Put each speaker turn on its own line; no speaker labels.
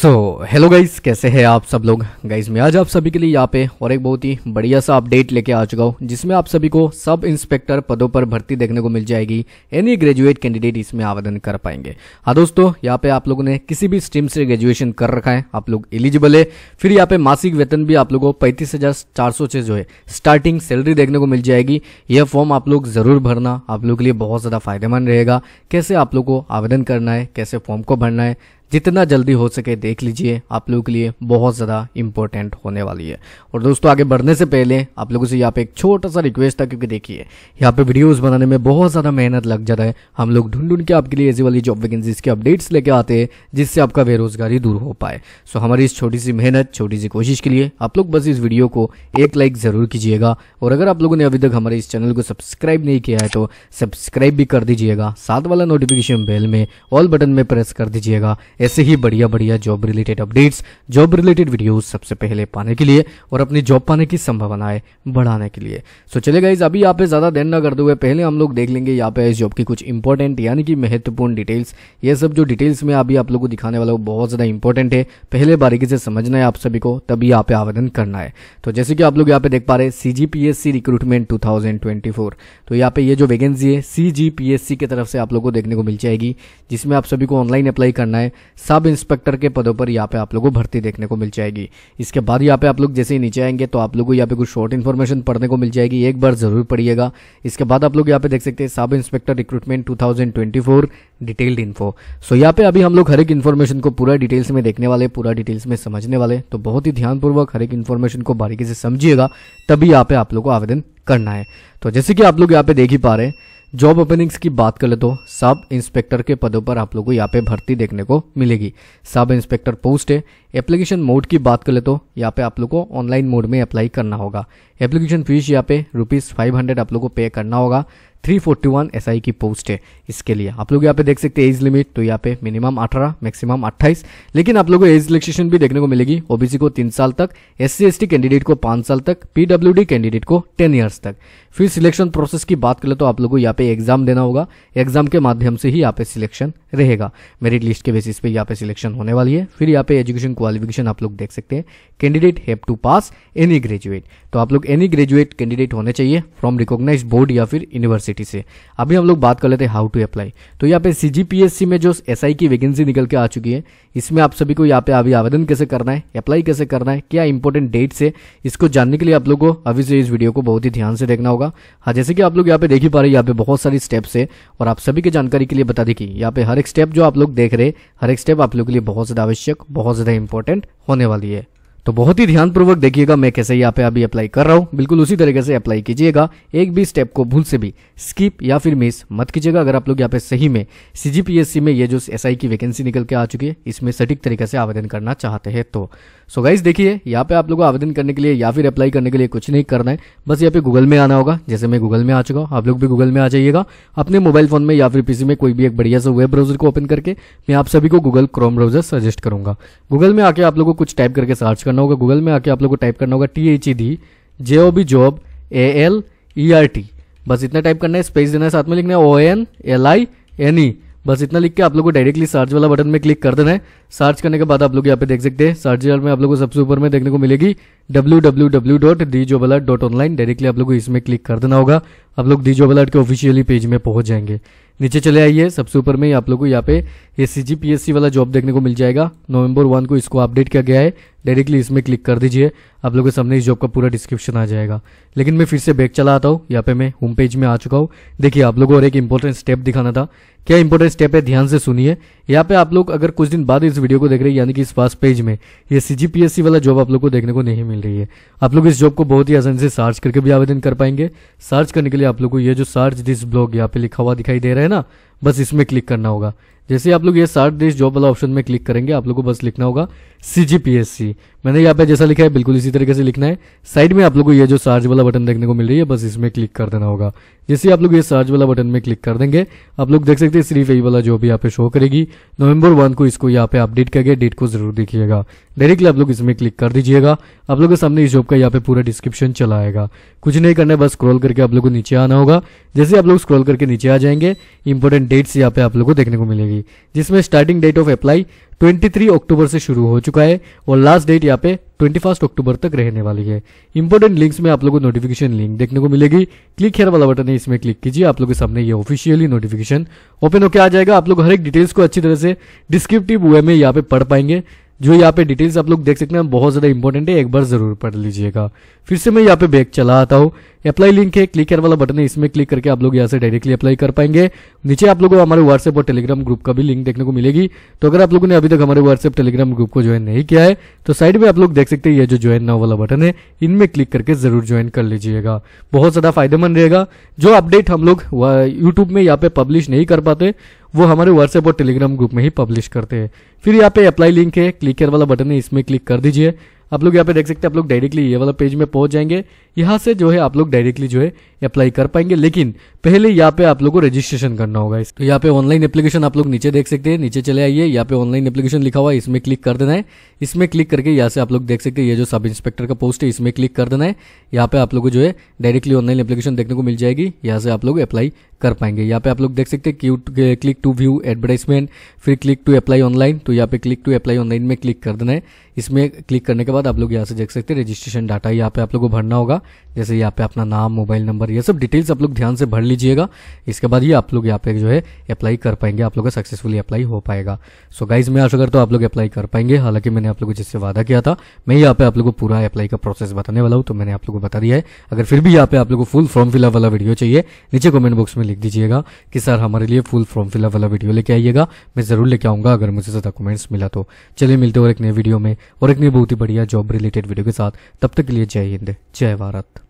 so hello guys कैसे हैं आप सब लोग गाइज मैं आज आप सभी के लिए यहाँ पे और एक बहुत ही बढ़िया सा अपडेट लेके आ चुका हूँ जिसमें आप सभी को सब इंस्पेक्टर पदों पर भर्ती देखने को मिल जाएगी एनी ग्रेजुएट कैंडिडेट इसमें आवेदन कर पाएंगे हाँ दोस्तों यहाँ पे आप लोगों ने किसी भी स्ट्रीम से ग्रेजुएशन कर रखा है आप लोग एलिजिबल है फिर यहाँ पे मासिक वेतन भी आप लोगों को पैंतीस से जो है स्टार्टिंग सैलरी देखने को मिल जाएगी यह फॉर्म आप लोग जरूर भरना आप लोग के लिए बहुत ज़्यादा फायदेमंद रहेगा कैसे आप लोग को आवेदन करना है कैसे फॉर्म को भरना है जितना जल्दी हो सके देख लीजिए आप लोगों के लिए बहुत ज़्यादा इंपॉर्टेंट होने वाली है और दोस्तों आगे बढ़ने से पहले आप लोगों से यहाँ पे एक छोटा सा रिक्वेस्ट था क्योंकि देखिए यहाँ पे वीडियोस बनाने में बहुत ज़्यादा मेहनत लग जाता है हम लोग ढूंढ ढूंढ के आपके लिए ऐसी वाली जॉब वैकेंसीज के अपडेट्स लेके आते हैं जिससे आपका बेरोजगारी दूर हो पाए सो हमारी इस छोटी सी मेहनत छोटी सी कोशिश के लिए आप लोग बस इस वीडियो को एक लाइक ज़रूर कीजिएगा और अगर आप लोगों ने अभी तक हमारे इस चैनल को सब्सक्राइब नहीं किया है तो सब्सक्राइब भी कर दीजिएगा साथ वाला नोटिफिकेशन बेल में ऑल बटन में प्रेस कर दीजिएगा ऐसे ही बढ़िया बढ़िया job related updates job related videos सबसे पहले पाने के लिए और अपनी जॉब पाने की संभावनाएं बढ़ाने के लिए सो so, चले गाइज अभी यहाँ पे ज़्यादा देर ना करते हुए पहले हम लोग देख लेंगे यहाँ पे इस जॉब की कुछ इंपॉर्टेंट यानी कि महत्वपूर्ण डिटेल्स ये सब जो डिटेल्स में अभी आप लोग को दिखाने वाला हूँ बहुत ज़्यादा इंपॉर्टेंट है पहले बारीकी से समझना है आप सभी को तभी यहाँ पे आवेदन करना है तो जैसे कि आप लोग यहाँ पे देख पा रहे C G P S C recruitment two thousand twenty four तो यहाँ पे ये जो वैकेंसी है सी जी पी एस सी की तरफ से आप लोग को देखने को मिल जाएगी जिसमें आप सभी को ऑनलाइन अप्लाई करना है सब इंस्पेक्टर के पदों पर यहाँ पे आप लोगों को भर्ती देखने को मिल जाएगी इसके बाद यहाँ पे आप लोग जैसे ही नीचे आएंगे तो आप लोगों को यहाँ पे कुछ शॉर्ट इन्फॉर्मेशन पढ़ने को मिल जाएगी एक बार जरूर पढ़िएगा इसके बाद आप लोग यहाँ पे देख सकते हैं सब inspector recruitment to detailed info so यहाँ पे अभी हम लोग हर एक इन्फॉर्मेशन को पूरा डिटेल्स में देखने वाले पूरा डिटेल्स में समझने वाले तो बहुत ही ध्यानपूर्वक हर एक इन्फॉर्मेशन को बारीकी से समझिएगा तभी यहाँ पे आप लोग को आवेदन करना है तो जैसे कि आप लोग यहाँ पे देख ही पा रहे हैं जॉब ओपनिंग्स की बात करें तो सब इंस्पेक्टर के पदों पर आप लोगों को यहाँ पे भर्ती देखने को मिलेगी सब इंस्पेक्टर पोस्ट है एप्लीकेशन मोड की बात करें तो यहाँ पे आप लोगों को ऑनलाइन मोड में अप्लाई करना होगा एप्लीकेशन फीस यहाँ पे रुपीज़ फाइव हंड्रेड आप लोग को पे करना होगा 341 एसआई की पोस्ट है इसके लिए आप लोग यहाँ पे देख सकते हैं एज लिमिट तो यहाँ पे मिनिमम 18 मैक्सिमम 28 लेकिन आप लोगों को एज रिलेक्सेशन भी देखने को मिलेगी ओबीसी को तीन साल तक एस सी कैंडिडेट को पांच साल तक पीडब्ल्यूडी कैंडिडेट को टेन ईयर्स तक फिर सिलेक्शन प्रोसेस की बात करें तो आप लोग को यहाँ पे एग्जाम देना होगा एग्जाम के माध्यम से ही यहाँ पे सिलेक्शन रहेगा मेरिट लिस्ट के बेसिस पे यहाँ पे सिलेक्शन होने वाली है फिर यहाँ पे एजुकेशन क्वालिफिकेशन आप लोग देख सकते हैं candidate have to pass any graduate तो आप लोग एनी ग्रेजुएट कैंडिडेट होने चाहिए फ्रॉम रिकॉग्नाइज बोर्ड या फिर यूनिवर्सिटी से अभी हम लोग बात कर लेते हैं हाउ टू अप्लाई तो यहाँ पे सी में जो एस की वैकेंसी निकल के आ चुकी है इसमें आप सभी को यहाँ पे अभी आवेदन कैसे करना है अप्लाई कैसे करना है क्या इंपॉर्टेंट डेट्स है इसको जानने के लिए आप लोग को अभी से इस वीडियो को बहुत ही ध्यान से देखना होगा हाँ जैसे कि आप लोग यहाँ पे देख ही पा रहे हैं यहाँ पे बहुत सारी स्टेप्स है और आप सभी की जानकारी के लिए बता दें कि यहाँ पे हर एक स्टेप जो आप लोग देख रहे हर एक स्टेप आप लोग के लिए बहुत ज़्यादा आवश्यक बहुत ज़्यादा इंपॉर्टेंट होने वाली है तो बहुत ही ध्यानपूर्वक देखिएगा मैं कैसे यहाँ पे अभी अप्लाई कर रहा हूँ बिल्कुल उसी तरीके से अप्लाई कीजिएगा एक भी स्टेप को भूल से भी स्किप या फिर मिस मत कीजिएगा अगर आप लोग यहाँ पे सही में सीजीपीएससी में ये जो एस की वैकेंसी निकल के आ चुकी है इसमें सटीक तरीके से आवेदन करना चाहते हैं तो सो गाइज देखिए यहाँ पे आप लोग को आवेदन करने के लिए या फिर अप्लाई करने के लिए कुछ नहीं करना है बस यहाँ पे गूगल में आना होगा जैसे मैं गूगल में आ चुका हूँ आप लोग भी गूगल में आ जाइएगा अपने मोबाइल फोन में या फिर पीसी में कोई भी एक बढ़िया सा वेब ब्राउजर को ओपन करके मैं आप सभी को गूगल क्रोम ब्राउजर सजेस्ट करूंगा गूगल में आके आप लोगों को कुछ टाइप करके सर्च करना होगा गूगल में आके आप लोग को टाइप करना होगा T H E D J O B job A L E R T बस इतना टाइप करना है स्पेस देना है साथ में लिखना है O N L I N E बस इतना लिख के आप लोग को डायरेक्टली सर्च वाला बटन में क्लिक कर देना है सर्च करने के बाद आप लोग यहाँ पे देख सकते हैं सर्च जार में आप लोग को सबसे ऊपर में देखने को मिलेगी W W W dot D जोबला डॉट ऑनलाइन डायरेक्टली आप लोग को इसमें क्लिक कर देना होगा आप लोग डी जोबला के ऑफिशियली पेज में पहुंच जाएंगे नीचे चले आइए सबसे ऊपर में आप लोग को यहाँ पे एस एस सी वाला जॉब देखने को मिल जाएगा नवंबर वन को इसको अपडेट किया गया है डायरेक्टली इसमें क्लिक कर दीजिए आप लोगों के सामने इस जॉब का पूरा डिस्क्रिप्शन आ जाएगा लेकिन मैं फिर से बैक चला आता हूँ यहाँ पे मैं होम पेज में आ चुका हूँ देखिए आप लोगों और एक इंपॉर्टेंट स्टेप दिखाना था क्या इंपॉर्टेंट स्टेप है ध्यान से सुनिए यहाँ पे आप लोग अगर कुछ दिन बाद इस वीडियो को देख रहे हैं यानी कि इस फास्ट पेज में ये सीजीपीएससी वाला जॉब आप लोग को देखने को नहीं मिल रही है आप लोग इस जॉब को बहुत ही आसानी से सर्च करके भी आवेदन कर पाएंगे सर्च करने के लिए आप लोग को ये जो सर्च दिस ब्लॉग यहाँ पे लिखा हुआ दिखाई दे रहा है ना बस इसमें क्लिक करना होगा जैसे आप लोग ये सार्क देश जॉब वाला ऑप्शन में क्लिक करेंगे आप लोग को बस लिखना होगा सी मैंने यहाँ पे जैसा लिखा है बिल्कुल इसी तरीके से लिखना है साइड में आप लोग को ये जो सर्च वाला बटन देखने को मिल रही है बस इसमें क्लिक कर देना होगा जैसे आप लोग ये सर्च वाला बटन में क्लिक कर देंगे आप लोग देख सकते हैं सिर्फ यही वाला जॉब यहाँ पे शो करेगी नवंबर वन को इसको यहाँ पे अपडेट करके डेट को जरूर देखिएगा डायरेक्टली आप लोग इसमें क्लिक कर दीजिएगा आप लोग के सामने इस जॉब का यहाँ पे पूरा डिस्क्रिप्शन चलाएगा कुछ नहीं करना है बस स्क्रॉल करके आप लोग को नीचे आना होगा जैसे आप लोग स्क्रॉल करके नीचे आ जाएंगे इंपॉर्टेंट डेट्स यहाँ पे आप लोग को देखने को मिलेगी होगी जिसमें स्टार्टिंग डेट ऑफ अप्लाई 23 अक्टूबर से शुरू हो चुका है और लास्ट डेट यहाँ पे 21 अक्टूबर तक रहने वाली है इंपॉर्टेंट लिंक्स में आप लोगों को नोटिफिकेशन लिंक देखने को मिलेगी क्लिक हेयर वाला बटन है इसमें क्लिक कीजिए आप लोगों के सामने ये ऑफिशियली नोटिफिकेशन ओपन होकर आ जाएगा आप लोग हर एक डिटेल्स को अच्छी तरह से डिस्क्रिप्टिव वे में यहाँ पे पढ़ पाएंगे जो यहाँ पे डिटेल्स आप लोग देख सकते हैं बहुत ज़्यादा इंपॉर्टेंट है एक बार ज़रूर पढ़ लीजिएगा फिर से मैं यहाँ पे बैग चला आता हूँ अप्लाई लिंक है क्लिक कर वाला बटन है इसमें क्लिक करके आप लोग यहाँ से डायरेक्टली अप्लाई कर पाएंगे नीचे आप लोगों को हमारे व्हाट्सएप और टेलीग्राम ग्रुप का भी लिंक देखने को मिलेगी तो अगर आप लोगों ने अभी तक हमारे व्हाट्सएप टेलीग्राम ग्रुप को ज्वाइन नहीं किया है तो साइड में आप लोग देख सकते हैं ये जो ज्वाइन नाउ वाला बटन है इनमें क्लिक करके जरूर ज्वाइन कर लीजिएगा बहुत ज़्यादा फायदेमंद रहेगा जो अपडेट हम लोग यूट्यूब में यहाँ पे पब्लिश नहीं कर पाते वो हमारे व्हाट्सएप और टेलीग्राम ग्रुप में ही पब्लिश करते हैं फिर यहाँ पे अप्लाई लिंक है क्लिकर वाला बटन है इसमें क्लिक कर दीजिए आप लोग यहाँ पे देख सकते हैं आप लोग डायरेक्टली ये वाला पेज में पहुंच जाएंगे यहाँ से जो है आप लोग डायरेक्टली जो है अप्लाई कर पाएंगे लेकिन पहले यहाँ पे आप लोग को रजिस्ट्रेशन करना होगा तो यहाँ पे ऑनलाइन एप्लीकेशन आप लोग नीचे देख सकते हैं नीचे चले आइए यहाँ पे ऑनलाइन एप्लीकेशन लिखा हुआ है इसमें क्लिक कर देना है इसमें क्लिक करके यहाँ से आप लोग देख सकते हैं ये जो सब इंस्पेक्टर का पोस्ट है इसमें क्लिक कर देना है यहाँ पे आप लोग को जो है डायरेक्टली ऑनलाइन एप्लीकेशन देखने को मिल जाएगी यहाँ से आप लोग अप्लाई कर पाएंगे यहाँ पे आप लोग देख सकते हैं क्लिक टू व्यू एडवर्टाइजमेंट फिर क्लिक टू अप्लाई ऑनलाइन तो यहाँ पे क्लिक टू अप्लाई ऑनलाइन में क्लिक कर देना है इसमें क्लिक करने के बाद आप लोग यहाँ से देख सकते हैं रजिस्ट्रेशन डाटा यहाँ पे आप लोग को भरना होगा जैसे यहाँ पे अपना नाम मोबाइल नंबर ये सब डिटेल्स आप लोग ध्यान से भर लीजिएगा इसके बाद ही आप लोग यहाँ पे जो है अप्लाई कर पाएंगे आप लोग का सक्सेसफुली अप्लाई हो पाएगा सो गाइज मैं आशा करता हूँ आप लोग अप्लाई कर पाएंगे हालांकि मैंने आप लोगों को जिससे वादा किया था मैं यहाँ पे आप लोगों को पूरा अप्लाई का प्रोसेस बताने वाला हूँ तो मैंने आप लोगों को बता दिया है अगर फिर भी यहाँ पे आप लोग को फुल फॉर्म फिलअप वाला वीडियो चाहिए नीचे कमेंट बॉक्स में लिख दीजिएगा कि सर हमारे लिए फुल फॉर्म फिलअप वाला वीडियो लेके आइएगा मैं जरूर लेके आऊँगा अगर मुझे ज़्यादा कमेंट्स मिला तो चलिए मिलते और एक नए वीडियो में और एक नई बहुत ही बढ़िया जॉब रिलेटेड वीडियो के साथ तब तक के लिए जय हिंद जय भारत